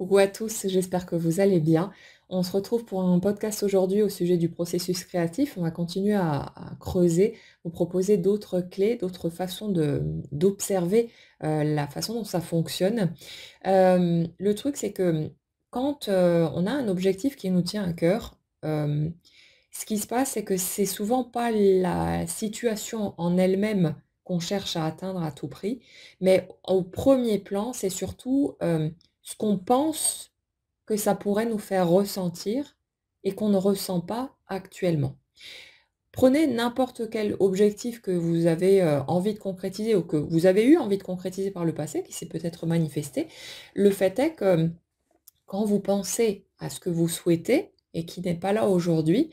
Coucou à tous, j'espère que vous allez bien. On se retrouve pour un podcast aujourd'hui au sujet du processus créatif. On va continuer à, creuser, vous proposer d'autres clés, d'autres façons d'observer euh, la façon dont ça fonctionne. Euh, le truc, c'est que quand euh, on a un objectif qui nous tient à cœur, ce qui se passe, c'est que c'est souvent pas la situation en elle-même qu'on cherche à atteindre à tout prix, mais au premier plan, c'est surtout ce qu'on pense que ça pourrait nous faire ressentir et qu'on ne ressent pas actuellement. Prenez n'importe quel objectif que vous avez euh, envie de concrétiser ou que vous avez eu envie de concrétiser par le passé, qui s'est peut-être manifesté. Le fait est que euh, quand vous pensez à ce que vous souhaitez et qui n'est pas là aujourd'hui,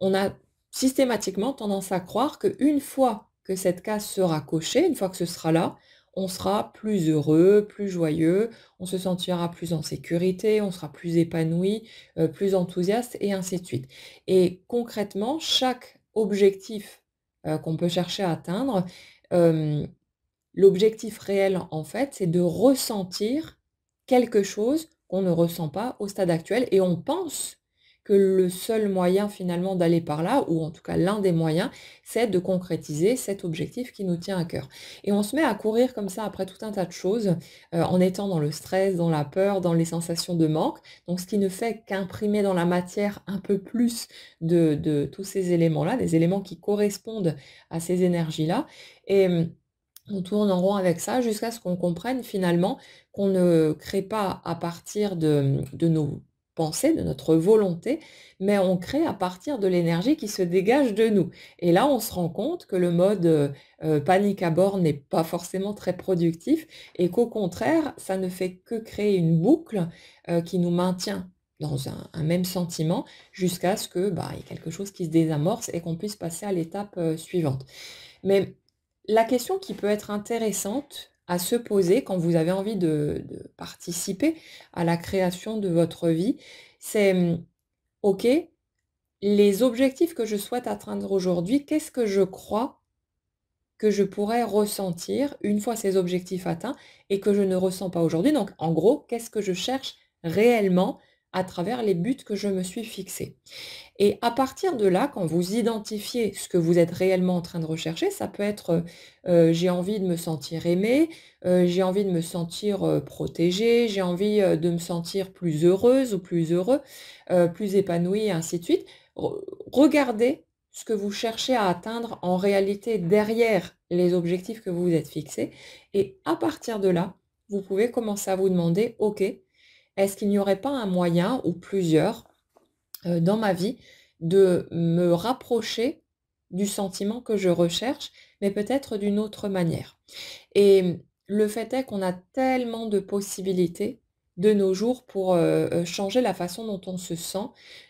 on a systématiquement tendance à croire qu'une fois que cette case sera cochée, une fois que ce sera là, on sera plus heureux, plus joyeux, on se sentira plus en sécurité, on sera plus épanoui, euh, plus enthousiaste et ainsi de suite. Et concrètement, chaque objectif euh, qu'on peut chercher à atteindre, euh, l'objectif réel en fait, c'est de ressentir quelque chose qu'on ne ressent pas au stade actuel et on pense que le seul moyen finalement d'aller par là, ou en tout cas l'un des moyens, c'est de concrétiser cet objectif qui nous tient à cœur. Et on se met à courir comme ça après tout un tas de choses, euh, en étant dans le stress, dans la peur, dans les sensations de manque. Donc ce qui ne fait qu'imprimer dans la matière un peu plus de, tous ces éléments-là, des éléments qui correspondent à ces énergies-là. Et hum, on tourne en rond avec ça jusqu'à ce qu'on comprenne finalement qu'on ne crée pas à partir de, de nos de notre volonté, mais on crée à partir de l'énergie qui se dégage de nous. Et là, on se rend compte que le mode euh, euh, panique à bord n'est pas forcément très productif et qu'au contraire, ça ne fait que créer une boucle euh, qui nous maintient dans un, même sentiment jusqu'à ce que bah, il y ait quelque chose qui se désamorce et qu'on puisse passer à l'étape suivante. Mais la question qui peut être intéressante à se poser quand vous avez envie de, de participer à la création de votre vie, c'est hum, OK, les objectifs que je souhaite atteindre aujourd'hui, qu'est-ce que je crois que je pourrais ressentir une fois ces objectifs atteints et que je ne ressens pas aujourd'hui Donc en gros, qu'est-ce que je cherche réellement à travers les buts que je me suis fixés. Et à partir de là, quand vous identifiez ce que vous êtes réellement en train de rechercher, ça peut être euh, euh, j'ai envie de me sentir aimé, euh, j'ai envie de me sentir protégé, j'ai envie de me sentir plus heureuse ou plus heureux, plus épanoui, et ainsi de suite. regardez ce que vous cherchez à atteindre en réalité derrière les objectifs que vous vous êtes fixés. Et à partir de là, vous pouvez commencer à vous demander, OK, est-ce qu'il n'y aurait pas un moyen ou plusieurs euh, dans ma vie de me rapprocher du sentiment que je recherche, mais peut-être d'une autre manière. Et le fait est qu'on a tellement de possibilités de nos jours pour euh, euh, changer la façon dont on se sent,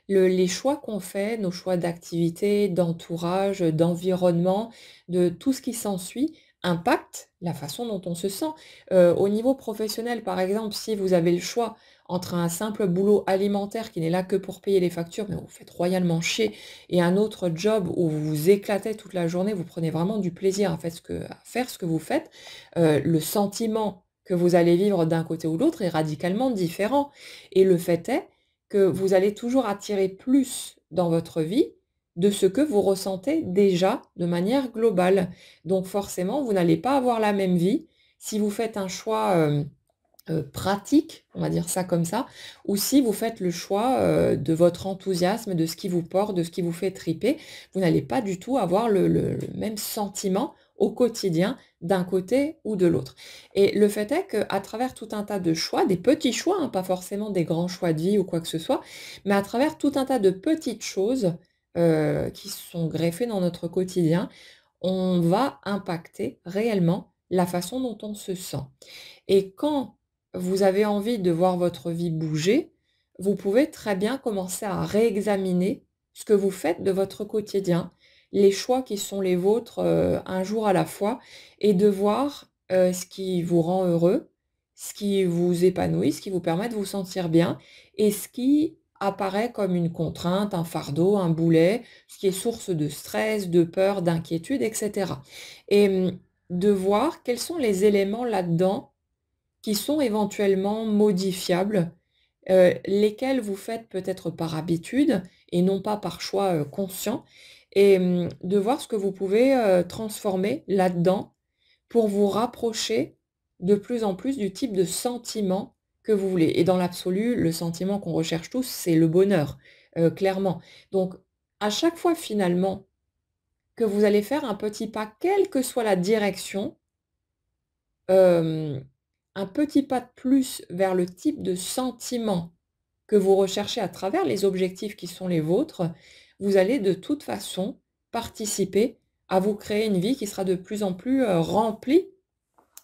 les choix qu'on fait, nos choix d'activité, d'entourage, d'environnement, de tout ce qui s'ensuit, impacte la façon dont on se sent. Euh, au niveau professionnel, par exemple, si vous avez le choix entre un simple boulot alimentaire qui n'est là que pour payer les factures, mais vous faites royalement chier, et un autre job où vous vous éclatez toute la journée, vous prenez vraiment du plaisir à faire ce que, faire ce que vous faites, euh, le sentiment que vous allez vivre d'un côté ou l'autre est radicalement différent. Et le fait est que vous allez toujours attirer plus dans votre vie de ce que vous ressentez déjà de manière globale. Donc forcément, vous n'allez pas avoir la même vie si vous faites un choix euh, euh, pratique, on va dire ça comme ça, ou si vous faites le choix euh, de votre enthousiasme, de ce qui vous porte, de ce qui vous fait triper, vous n'allez pas du tout avoir le, même sentiment au quotidien d'un côté ou de l'autre. Et le fait est qu'à travers tout un tas de choix, des petits choix, hein, pas forcément des grands choix de vie ou quoi que ce soit, mais à travers tout un tas de petites choses, euh, qui sont greffés dans notre quotidien, on va impacter réellement la façon dont on se sent. Et quand vous avez envie de voir votre vie bouger, vous pouvez très bien commencer à réexaminer ce que vous faites de votre quotidien, les choix qui sont les vôtres euh, un jour à la fois, et de voir euh, ce qui vous rend heureux, ce qui vous épanouit, ce qui vous permet de vous sentir bien, et ce qui apparaît comme une contrainte, un fardeau, un boulet, ce qui est source de stress, de peur, d'inquiétude, etc. Et hum, de voir quels sont les éléments là-dedans qui sont éventuellement modifiables, euh, lesquels vous faites peut-être par habitude et non pas par choix euh, conscient, et hum, de voir ce que vous pouvez euh, transformer là-dedans pour vous rapprocher de plus en plus du type de sentiment vous voulez. Et dans l'absolu, le sentiment qu'on recherche tous, c'est le bonheur, euh, clairement. Donc, à chaque fois, finalement, que vous allez faire un petit pas, quelle que soit la direction, euh, un petit pas de plus vers le type de sentiment que vous recherchez à travers les objectifs qui sont les vôtres, vous allez de toute façon participer à vous créer une vie qui sera de plus en plus euh, remplie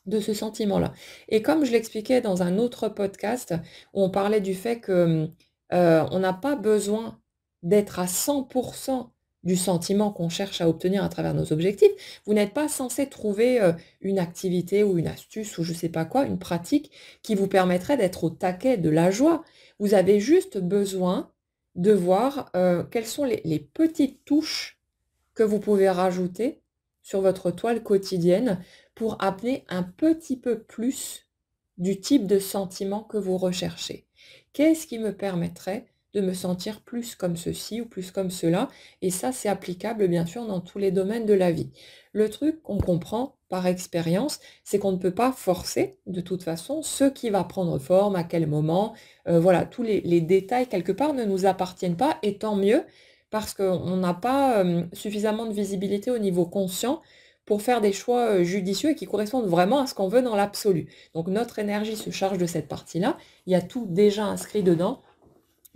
de ce sentiment-là. Et comme je l'expliquais dans un autre podcast, où on parlait du fait que euh, on n'a pas besoin d'être à 100% du sentiment qu'on cherche à obtenir à travers nos objectifs. Vous n'êtes pas censé trouver euh, une activité ou une astuce ou je ne sais pas quoi, une pratique qui vous permettrait d'être au taquet de la joie. Vous avez juste besoin de voir euh, quelles sont les petites touches que vous pouvez rajouter sur votre toile quotidienne pour amener un petit peu plus du type de sentiment que vous recherchez. Qu'est-ce qui me permettrait de me sentir plus comme ceci ou plus comme cela Et ça, c'est applicable bien sûr dans tous les domaines de la vie. Le truc qu'on comprend par expérience, c'est qu'on ne peut pas forcer de toute façon ce qui va prendre forme, à quel moment. Euh, voilà, tous les, détails quelque part ne nous appartiennent pas et tant mieux parce qu'on n'a pas euh, suffisamment de visibilité au niveau conscient pour faire des choix euh, judicieux et qui correspondent vraiment à ce qu'on veut dans l'absolu. Donc notre énergie se charge de cette partie-là, il y a tout déjà inscrit dedans.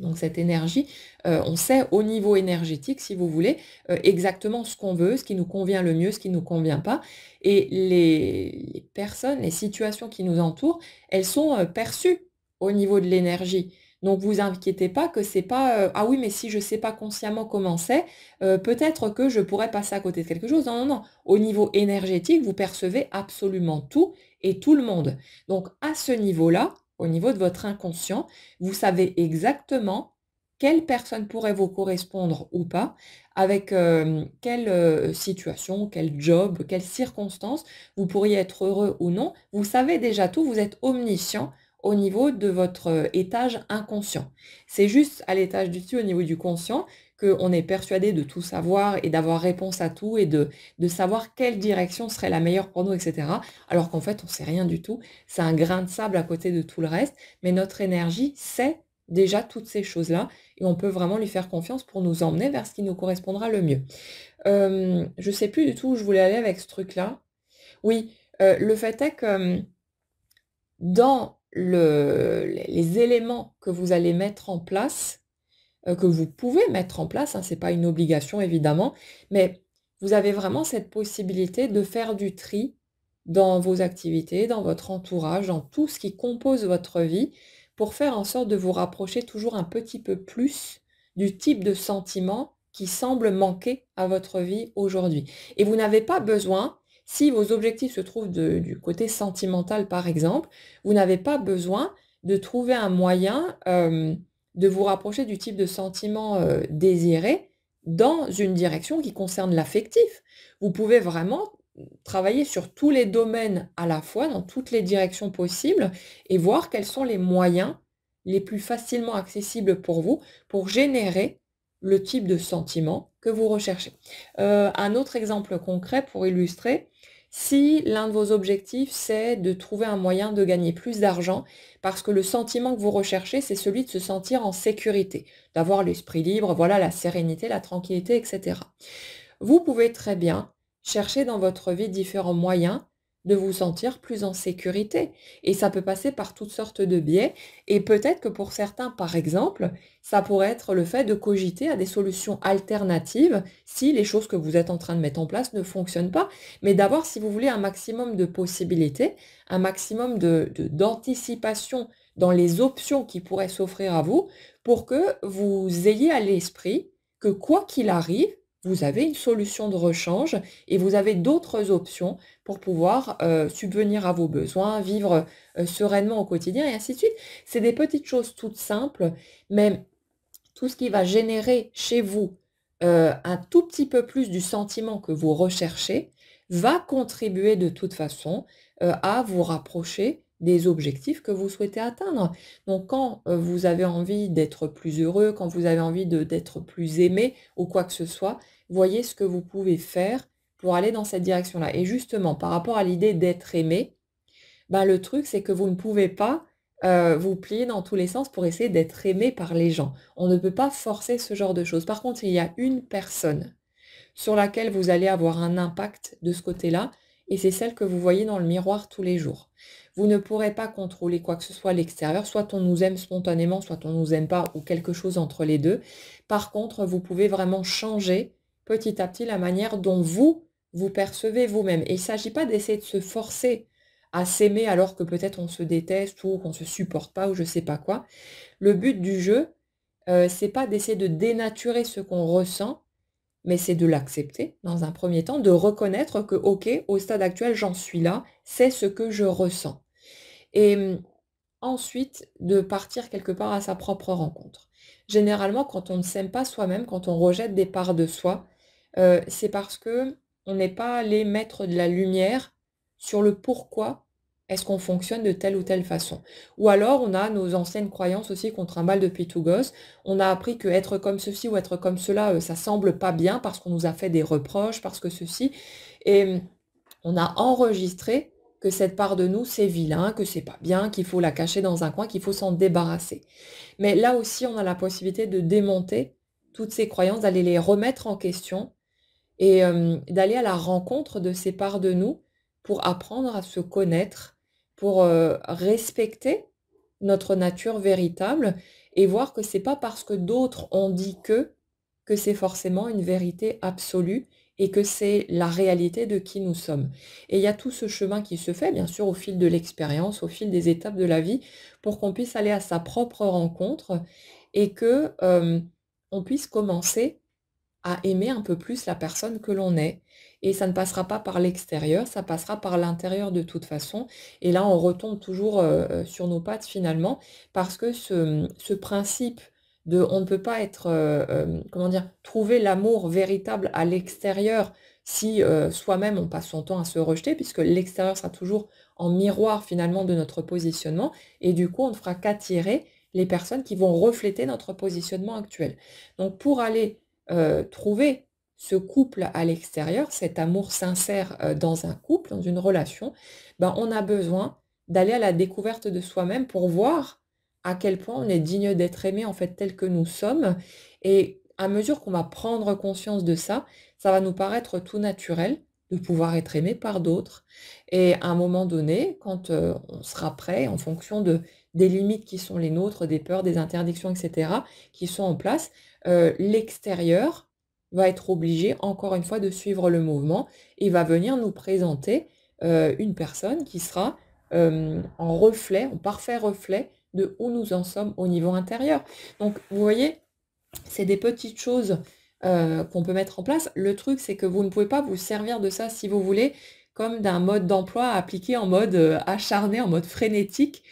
Donc cette énergie, euh, on sait au niveau énergétique, si vous voulez, euh, exactement ce qu'on veut, ce qui nous convient le mieux, ce qui ne nous convient pas. Et les, personnes, les situations qui nous entourent, elles sont perçues au niveau de l'énergie. Donc vous inquiétez pas que c'est pas euh, ah oui mais si je sais pas consciemment comment c'est, euh, peut-être que je pourrais passer à côté de quelque chose. Non non non. Au niveau énergétique, vous percevez absolument tout et tout le monde. Donc à ce niveau-là, au niveau de votre inconscient, vous savez exactement quelle personne pourrait vous correspondre ou pas, avec euh, quelle situation, quel job, quelles circonstances, vous pourriez être heureux ou non. Vous savez déjà tout, vous êtes omniscient, au niveau de votre euh, étage inconscient. C'est juste à l'étage du dessus, au niveau du conscient, qu'on est persuadé de tout savoir et d'avoir réponse à tout et de, de savoir quelle direction serait la meilleure pour nous, etc. Alors qu'en fait, on ne sait rien du tout. C'est un grain de sable à côté de tout le reste. Mais notre énergie sait déjà toutes ces choses-là et on peut vraiment lui faire confiance pour nous emmener vers ce qui nous correspondra le mieux. je ne sais plus du tout où je voulais aller avec ce truc-là. Oui, euh, le fait est que dans les éléments que vous allez mettre en place, euh, que vous pouvez mettre en place, hein, ce n'est pas une obligation évidemment, mais vous avez vraiment cette possibilité de faire du tri dans vos activités, dans votre entourage, dans tout ce qui compose votre vie, pour faire en sorte de vous rapprocher toujours un petit peu plus du type de sentiment qui semble manquer à votre vie aujourd'hui. Et vous n'avez pas besoin si vos objectifs se trouvent du côté sentimental, par exemple, vous n'avez pas besoin de trouver un moyen de vous rapprocher du type de sentiment désiré dans une direction qui concerne l'affectif. Vous pouvez vraiment travailler sur tous les domaines à la fois, dans toutes les directions possibles, et voir quels sont les moyens les plus facilement accessibles pour vous pour générer le type de sentiment que vous recherchez. Euh, un autre exemple concret pour illustrer, si l'un de vos objectifs, c'est de trouver un moyen de gagner plus d'argent, parce que le sentiment que vous recherchez, c'est celui de se sentir en sécurité, d'avoir l'esprit libre, voilà, la sérénité, la tranquillité, etc. Vous pouvez très bien chercher dans votre vie différents moyens de vous sentir plus en sécurité. Et ça peut passer par toutes sortes de biais. Et peut-être que pour certains, par exemple, ça pourrait être le fait de cogiter à des solutions alternatives si les choses que vous êtes en train de mettre en place ne fonctionnent pas. Mais d'avoir, si vous voulez un maximum de possibilités, un maximum d'anticipation de, dans les options qui pourraient s'offrir à vous, pour que vous ayez à l'esprit que quoi qu'il arrive, vous avez une solution de rechange et vous avez d'autres options pour pouvoir euh, subvenir à vos besoins, vivre euh, sereinement au quotidien et ainsi de suite. C'est des petites choses toutes simples, mais tout ce qui va générer chez vous euh, un tout petit peu plus du sentiment que vous recherchez va contribuer de toute façon à vous rapprocher des objectifs que vous souhaitez atteindre. Donc quand euh, vous avez envie d'être plus heureux, quand vous avez envie d'être plus aimé ou quoi que ce soit, voyez ce que vous pouvez faire pour aller dans cette direction-là. Et justement, par rapport à l'idée d'être aimé, ben, le truc, c'est que vous ne pouvez pas euh, vous plier dans tous les sens pour essayer d'être aimé par les gens. On ne peut pas forcer ce genre de choses. Par contre, il y a une personne sur laquelle vous allez avoir un impact de ce côté-là, et c'est celle que vous voyez dans le miroir tous les jours. Vous ne pourrez pas contrôler quoi que ce soit l'extérieur, soit on nous aime spontanément, soit on nous aime pas, ou quelque chose entre les deux. Par contre, vous pouvez vraiment changer petit à petit la manière dont vous vous percevez vous-même. Et il ne s'agit pas d'essayer de se forcer à s'aimer alors que peut-être on se déteste ou qu'on se supporte pas ou je ne sais pas quoi. Le but du jeu, euh, c'est pas d'essayer de dénaturer ce qu'on ressent, mais c'est de l'accepter dans un premier temps, de reconnaître que, ok, au stade actuel, j'en suis là, c'est ce que je ressens. Et hum, ensuite, de partir quelque part à sa propre rencontre. Généralement, quand on ne s'aime pas soi-même, quand on rejette des parts de soi, euh, c'est parce que on n'est pas allé mettre de la lumière sur le pourquoi est-ce qu'on fonctionne de telle ou telle façon Ou alors, on a nos anciennes croyances aussi contre un mal depuis tout gosse. On a appris que être comme ceci ou être comme cela, euh, ça semble pas bien parce qu'on nous a fait des reproches, parce que ceci. Et hum, on a enregistré que cette part de nous, c'est vilain, que c'est pas bien, qu'il faut la cacher dans un coin, qu'il faut s'en débarrasser. Mais là aussi, on a la possibilité de démonter toutes ces croyances, d'aller les remettre en question et hum, d'aller à la rencontre de ces parts de nous pour apprendre à se connaître pour respecter notre nature véritable et voir que c'est pas parce que d'autres ont dit que que c'est forcément une vérité absolue et que c'est la réalité de qui nous sommes. Et il y a tout ce chemin qui se fait, bien sûr, au fil de l'expérience, au fil des étapes de la vie, pour qu'on puisse aller à sa propre rencontre et que on puisse commencer à aimer un peu plus la personne que l'on est et ça ne passera pas par l'extérieur, ça passera par l'intérieur de toute façon. Et là, on retombe toujours euh, euh, sur nos pattes finalement, parce que ce, ce principe de on ne peut pas être, euh, comment dire, trouver l'amour véritable à l'extérieur si soi-même on passe son temps à se rejeter, puisque l'extérieur sera toujours en miroir finalement de notre positionnement, et du coup on ne fera qu'attirer les personnes qui vont refléter notre positionnement actuel. Donc pour aller trouver ce couple à l'extérieur, cet amour sincère euh, dans un couple, dans une relation, ben on a besoin d'aller à la découverte de soi-même pour voir à quel point on est digne d'être aimé en fait tel que nous sommes. Et à mesure qu'on va prendre conscience de ça, ça va nous paraître tout naturel de pouvoir être aimé par d'autres. Et à un moment donné, quand euh, on sera prêt, en fonction de, des limites qui sont les nôtres, des peurs, des interdictions, etc., qui sont en place, euh, l'extérieur va être obligé, encore une fois, de suivre le mouvement et va venir nous présenter euh, une personne qui sera euh, en reflet, en parfait reflet de où nous en sommes au niveau intérieur. Donc, vous voyez, c'est des petites choses euh, qu'on peut mettre en place. Le truc, c'est que vous ne pouvez pas vous servir de ça si vous voulez comme d'un mode d'emploi appliqué en mode acharné, en mode frénétique,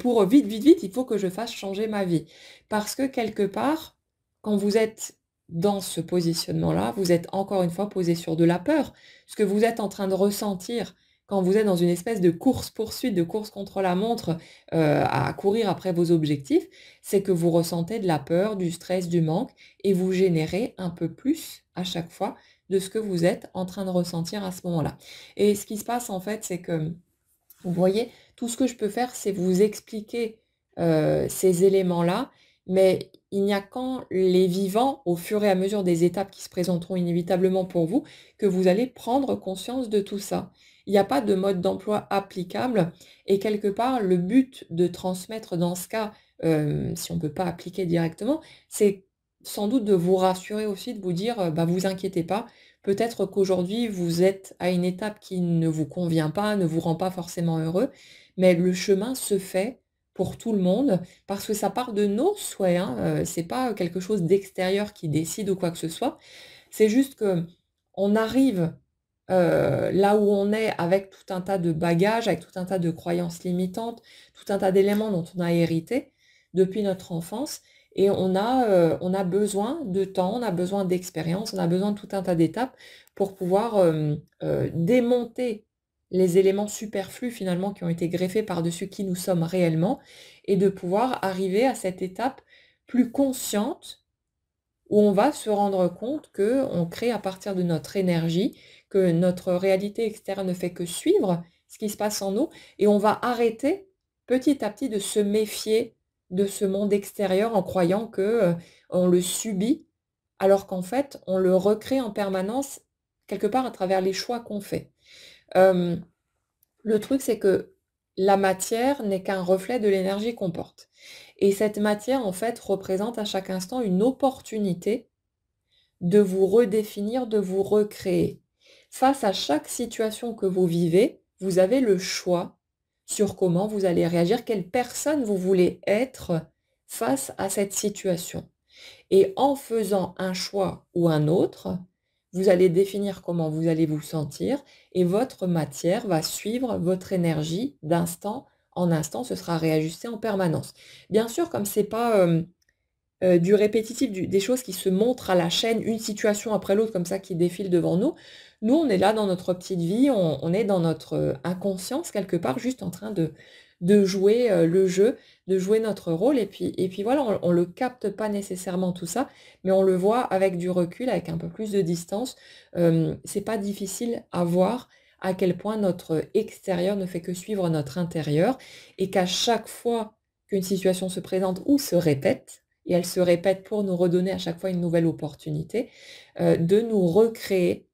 pour vite, vite, vite, il faut que je fasse changer ma vie. Parce que quelque part, quand vous êtes dans ce positionnement-là, vous êtes encore une fois posé sur de la peur. Ce que vous êtes en train de ressentir quand vous êtes dans une espèce de course-poursuite, de course contre la montre, euh, à courir après vos objectifs, c'est que vous ressentez de la peur, du stress, du manque, et vous générez un peu plus à chaque fois de ce que vous êtes en train de ressentir à ce moment-là. Et ce qui se passe en fait, c'est que, vous voyez, tout ce que je peux faire, c'est vous expliquer euh, ces éléments-là, mais il n'y a qu'en les vivants, au fur et à mesure des étapes qui se présenteront inévitablement pour vous que vous allez prendre conscience de tout ça. Il n'y a pas de mode d'emploi applicable et quelque part le but de transmettre dans ce cas, euh, si on ne peut pas appliquer directement, c'est sans doute de vous rassurer aussi, de vous dire, bah, vous inquiétez pas, peut-être qu'aujourd'hui vous êtes à une étape qui ne vous convient pas, ne vous rend pas forcément heureux, mais le chemin se fait pour tout le monde, parce que ça part de nos souhaits, ce hein, n'est euh, c'est pas quelque chose d'extérieur qui décide ou quoi que ce soit, c'est juste que on arrive euh, là où on est avec tout un tas de bagages, avec tout un tas de croyances limitantes, tout un tas d'éléments dont on a hérité depuis notre enfance, et on a, euh, on a besoin de temps, on a besoin d'expérience, on a besoin de tout un tas d'étapes pour pouvoir démonter les éléments superflus finalement qui ont été greffés par-dessus qui nous sommes réellement, et de pouvoir arriver à cette étape plus consciente où on va se rendre compte que on crée à partir de notre énergie, que notre réalité externe ne fait que suivre ce qui se passe en nous, et on va arrêter petit à petit de se méfier de ce monde extérieur en croyant que euh, on le subit, alors qu'en fait on le recrée en permanence quelque part à travers les choix qu'on fait. Euh, le truc, c'est que la matière n'est qu'un reflet de l'énergie qu'on porte. Et cette matière, en fait, représente à chaque instant une opportunité de vous redéfinir, de vous recréer. Face à chaque situation que vous vivez, vous avez le choix sur comment vous allez réagir, quelle personne vous voulez être face à cette situation. Et en faisant un choix ou un autre, vous allez définir comment vous allez vous sentir et votre matière va suivre votre énergie d'instant en instant. Ce sera réajusté en permanence. Bien sûr, comme ce n'est pas euh, euh, du répétitif, des choses qui se montrent à la chaîne, une situation après l'autre comme ça qui défile devant nous, nous on est là dans notre petite vie, on est dans notre euh, inconscience quelque part, juste en train de de jouer euh, le jeu, de jouer notre rôle. Et puis, et puis voilà, on, ne le capte pas nécessairement tout ça, mais on le voit avec du recul, avec un peu plus de distance. ce c'est pas difficile à voir à quel point notre extérieur ne fait que suivre notre intérieur et qu'à chaque fois qu'une situation se présente ou se répète, et elle se répète pour nous redonner à chaque fois une nouvelle opportunité, euh, de nous recréer,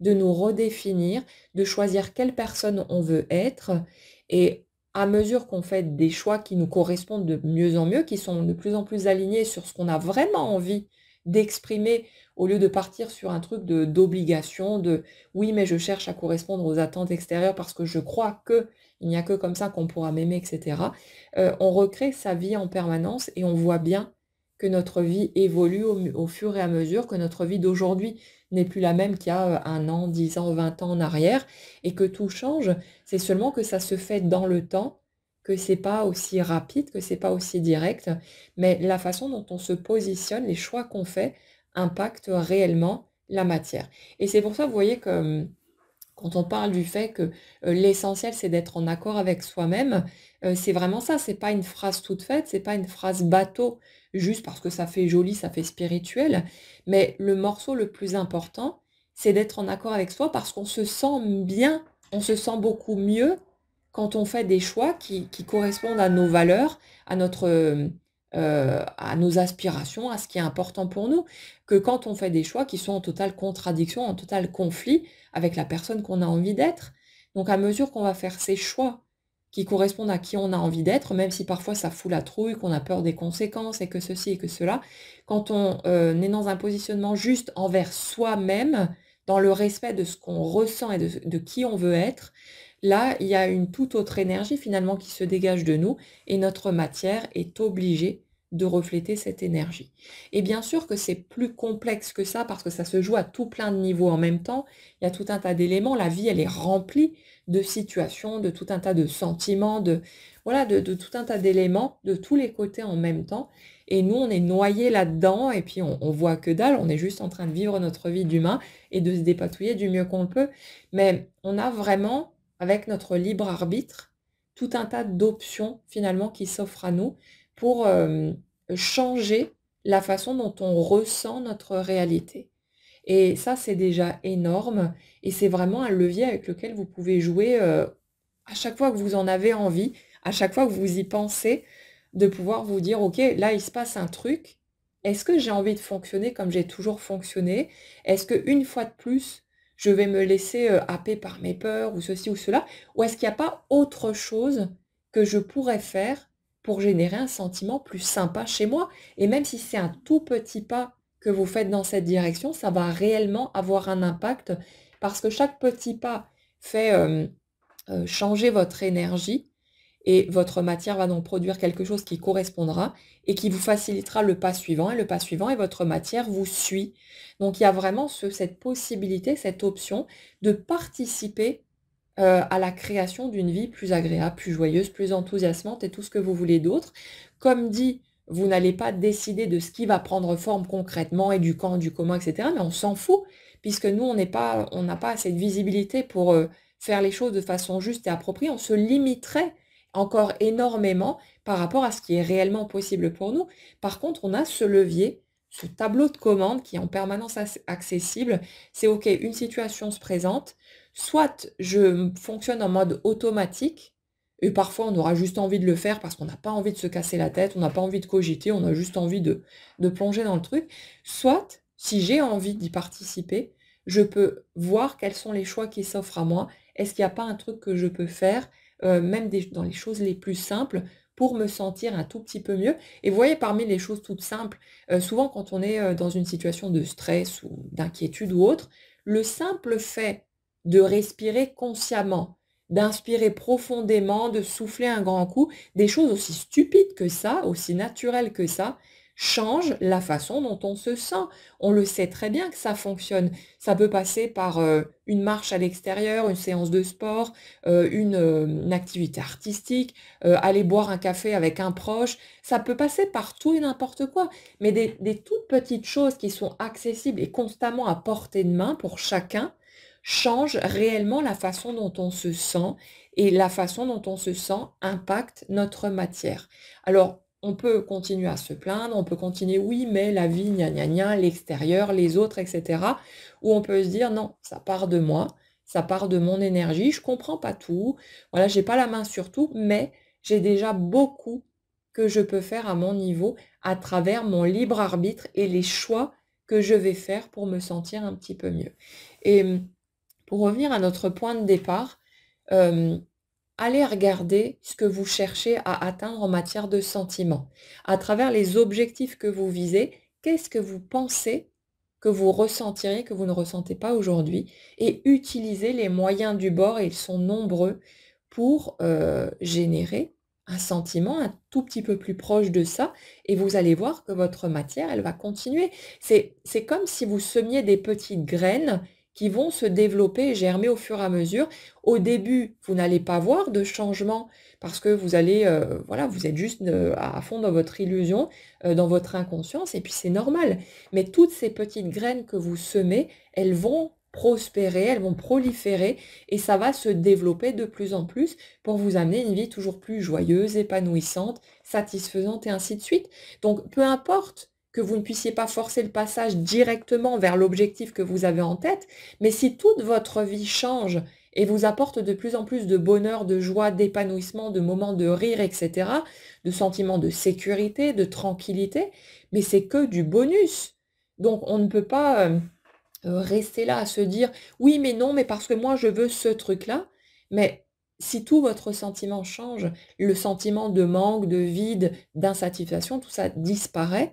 de nous redéfinir, de choisir quelle personne on veut être et à mesure qu'on fait des choix qui nous correspondent de mieux en mieux, qui sont de plus en plus alignés sur ce qu'on a vraiment envie d'exprimer, au lieu de partir sur un truc de d'obligation, de oui, mais je cherche à correspondre aux attentes extérieures parce que je crois que il n'y a que comme ça qu'on pourra m'aimer, etc. Euh, on recrée sa vie en permanence et on voit bien que notre vie évolue au fur et à mesure, que notre vie d'aujourd'hui n'est plus la même qu'il y a euh, un an, dix ans, vingt ans en arrière, et que tout change. C'est seulement que ça se fait dans le temps, que c'est pas aussi rapide, que c'est pas aussi direct, mais la façon dont on se positionne, les choix qu'on fait, impactent réellement la matière. Et c'est pour ça, vous voyez que hum, quand on parle du fait que l'essentiel c'est d'être en accord avec soi-même, c'est vraiment ça, c'est pas une phrase toute faite, c'est pas une phrase bateau juste parce que ça fait joli, ça fait spirituel, mais le morceau le plus important, c'est d'être en accord avec soi parce qu'on se sent bien, on se sent beaucoup mieux quand on fait des choix qui, qui correspondent à nos valeurs, à notre euh, à nos aspirations, à ce qui est important pour nous, que quand on fait des choix qui sont en totale contradiction, en total conflit avec la personne qu'on a envie d'être. Donc à mesure qu'on va faire ces choix qui correspondent à qui on a envie d'être, même si parfois ça fout la trouille, qu'on a peur des conséquences et que ceci et que cela, quand on euh, est dans un positionnement juste envers soi-même, dans le respect de ce qu'on ressent et de, qui on veut être, Là, il y a une toute autre énergie finalement qui se dégage de nous et notre matière est obligée de refléter cette énergie. Et bien sûr que c'est plus complexe que ça parce que ça se joue à tout plein de niveaux en même temps. Il y a tout un tas d'éléments. La vie, elle est remplie de situations, de tout un tas de sentiments, de voilà, de, tout un tas d'éléments de tous les côtés en même temps. Et nous, on est noyé là-dedans et puis on, on, voit que dalle. On est juste en train de vivre notre vie d'humain et de se dépatouiller du mieux qu'on peut. Mais on a vraiment avec notre libre arbitre, tout un tas d'options finalement qui s'offrent à nous pour euh, changer la façon dont on ressent notre réalité. Et ça, c'est déjà énorme et c'est vraiment un levier avec lequel vous pouvez jouer euh, à chaque fois que vous en avez envie, à chaque fois que vous y pensez, de pouvoir vous dire, OK, là, il se passe un truc. Est-ce que j'ai envie de fonctionner comme j'ai toujours fonctionné Est-ce que une fois de plus, je vais me laisser euh, happer par mes peurs ou ceci ou cela Ou est-ce qu'il n'y a pas autre chose que je pourrais faire pour générer un sentiment plus sympa chez moi Et même si c'est un tout petit pas que vous faites dans cette direction, ça va réellement avoir un impact parce que chaque petit pas fait euh, euh, changer votre énergie et votre matière va donc produire quelque chose qui correspondra et qui vous facilitera le pas suivant et le pas suivant et votre matière vous suit. Donc il y a vraiment cette possibilité, cette option de participer euh, à la création d'une vie plus agréable, plus joyeuse, plus enthousiasmante et tout ce que vous voulez d'autre. Comme dit, vous n'allez pas décider de ce qui va prendre forme concrètement et du quand, du comment, etc. Mais on s'en fout puisque nous, on n'a pas assez de visibilité pour euh, faire les choses de façon juste et appropriée. On se limiterait encore énormément par rapport à ce qui est réellement possible pour nous. Par contre, on a ce levier, ce tableau de commande qui est en permanence accessible. C'est OK, une situation se présente. Soit je fonctionne en mode automatique, et parfois on aura juste envie de le faire parce qu'on n'a pas envie de se casser la tête, on n'a pas envie de cogiter, on a juste envie de, plonger dans le truc. Soit, si j'ai envie d'y participer, je peux voir quels sont les choix qui s'offrent à moi. Est-ce qu'il n'y a pas un truc que je peux faire euh, même dans les choses les plus simples, pour me sentir un tout petit peu mieux. Et vous voyez, parmi les choses toutes simples, euh, souvent quand on est euh, dans une situation de stress ou d'inquiétude ou autre, le simple fait de respirer consciemment, d'inspirer profondément, de souffler un grand coup, des choses aussi stupides que ça, aussi naturelles que ça, change la façon dont on se sent. On le sait très bien que ça fonctionne. Ça peut passer par euh, une marche à l'extérieur, une séance de sport, euh, euh, une, activité artistique, aller boire un café avec un proche. Ça peut passer par tout et n'importe quoi. Mais des, des toutes petites choses qui sont accessibles et constamment à portée de main pour chacun changent réellement la façon dont on se sent et la façon dont on se sent impacte notre matière. Alors, on peut continuer à se plaindre, on peut continuer, oui, mais la vie, gna gna gna, l'extérieur, les autres, etc. Ou on peut se dire, non, ça part de moi, ça part de mon énergie, je comprends pas tout, voilà, n'ai pas la main sur tout, mais j'ai déjà beaucoup que je peux faire à mon niveau à travers mon libre arbitre et les choix que je vais faire pour me sentir un petit peu mieux. Et hum, pour revenir à notre point de départ, hum, allez regarder ce que vous cherchez à atteindre en matière de sentiments. À travers les objectifs que vous visez, qu'est-ce que vous pensez que vous ressentirez, que vous ne ressentez pas aujourd'hui, et utilisez les moyens du bord, et ils sont nombreux, pour euh, générer un sentiment un tout petit peu plus proche de ça, et vous allez voir que votre matière, elle va continuer. C'est comme si vous semiez des petites graines qui vont se développer et germer au fur et à mesure. Au début, vous n'allez pas voir de changement parce que vous allez, euh, voilà, vous êtes juste euh, à fond dans votre illusion, euh, dans votre inconscience, et puis c'est normal. Mais toutes ces petites graines que vous semez, elles vont prospérer, elles vont proliférer et ça va se développer de plus en plus pour vous amener une vie toujours plus joyeuse, épanouissante, satisfaisante et ainsi de suite. Donc peu importe que vous ne puissiez pas forcer le passage directement vers l'objectif que vous avez en tête, mais si toute votre vie change et vous apporte de plus en plus de bonheur, de joie, d'épanouissement, de moments de rire, etc., de sentiments de sécurité, de tranquillité, mais c'est que du bonus. Donc on ne peut pas euh, rester là à se dire oui mais non mais parce que moi je veux ce truc-là, mais si tout votre sentiment change, le sentiment de manque, de vide, d'insatisfaction, tout ça disparaît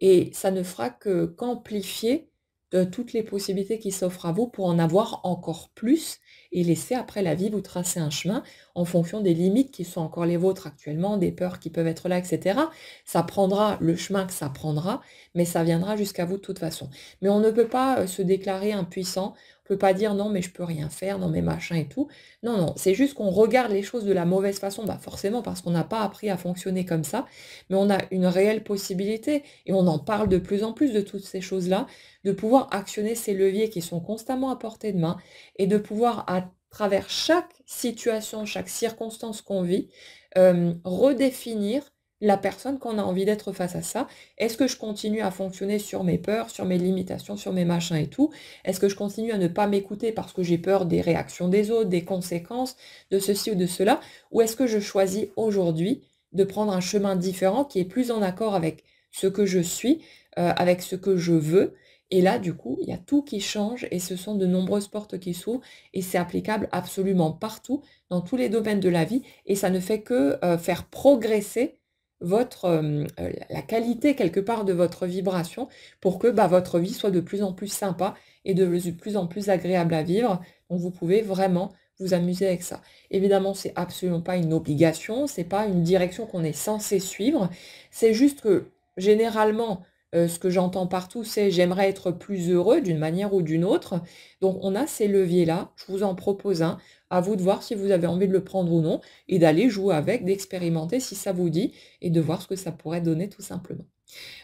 et ça ne fera que qu'amplifier euh, toutes les possibilités qui s'offrent à vous pour en avoir encore plus et laisser après la vie vous tracer un chemin en fonction des limites qui sont encore les vôtres actuellement, des peurs qui peuvent être là, etc. Ça prendra le chemin que ça prendra, mais ça viendra jusqu'à vous de toute façon. Mais on ne peut pas euh, se déclarer impuissant, on ne peut pas dire non mais je peux rien faire, non mes machin et tout. Non, non, c'est juste qu'on regarde les choses de la mauvaise façon, bah forcément parce qu'on n'a pas appris à fonctionner comme ça, mais on a une réelle possibilité, et on en parle de plus en plus de toutes ces choses-là, de pouvoir actionner ces leviers qui sont constamment à portée de main et de pouvoir à travers chaque situation, chaque circonstance qu'on vit, euh, redéfinir la personne qu'on a envie d'être face à ça. Est-ce que je continue à fonctionner sur mes peurs, sur mes limitations, sur mes machins et tout Est-ce que je continue à ne pas m'écouter parce que j'ai peur des réactions des autres, des conséquences de ceci ou de cela Ou est-ce que je choisis aujourd'hui de prendre un chemin différent qui est plus en accord avec ce que je suis, euh, avec ce que je veux et là, du coup, il y a tout qui change et ce sont de nombreuses portes qui s'ouvrent et c'est applicable absolument partout, dans tous les domaines de la vie et ça ne fait que euh, faire progresser votre, euh, la qualité quelque part de votre vibration pour que bah, votre vie soit de plus en plus sympa et de plus en plus agréable à vivre. Donc vous pouvez vraiment vous amuser avec ça. Évidemment, c'est absolument pas une obligation, c'est pas une direction qu'on est censé suivre. C'est juste que généralement, euh, ce que j'entends partout, c'est j'aimerais être plus heureux d'une manière ou d'une autre. Donc on a ces leviers-là, je vous en propose un, à vous de voir si vous avez envie de le prendre ou non, et d'aller jouer avec, d'expérimenter si ça vous dit, et de voir ce que ça pourrait donner tout simplement.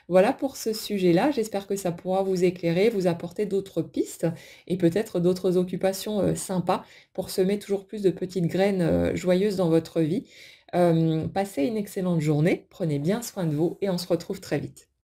Voilà pour ce sujet-là, j'espère que ça pourra vous éclairer, vous apporter d'autres pistes et peut-être d'autres occupations euh, sympas pour semer toujours plus de petites graines euh, joyeuses dans votre vie. passez une excellente journée, prenez bien soin de vous et on se retrouve très vite.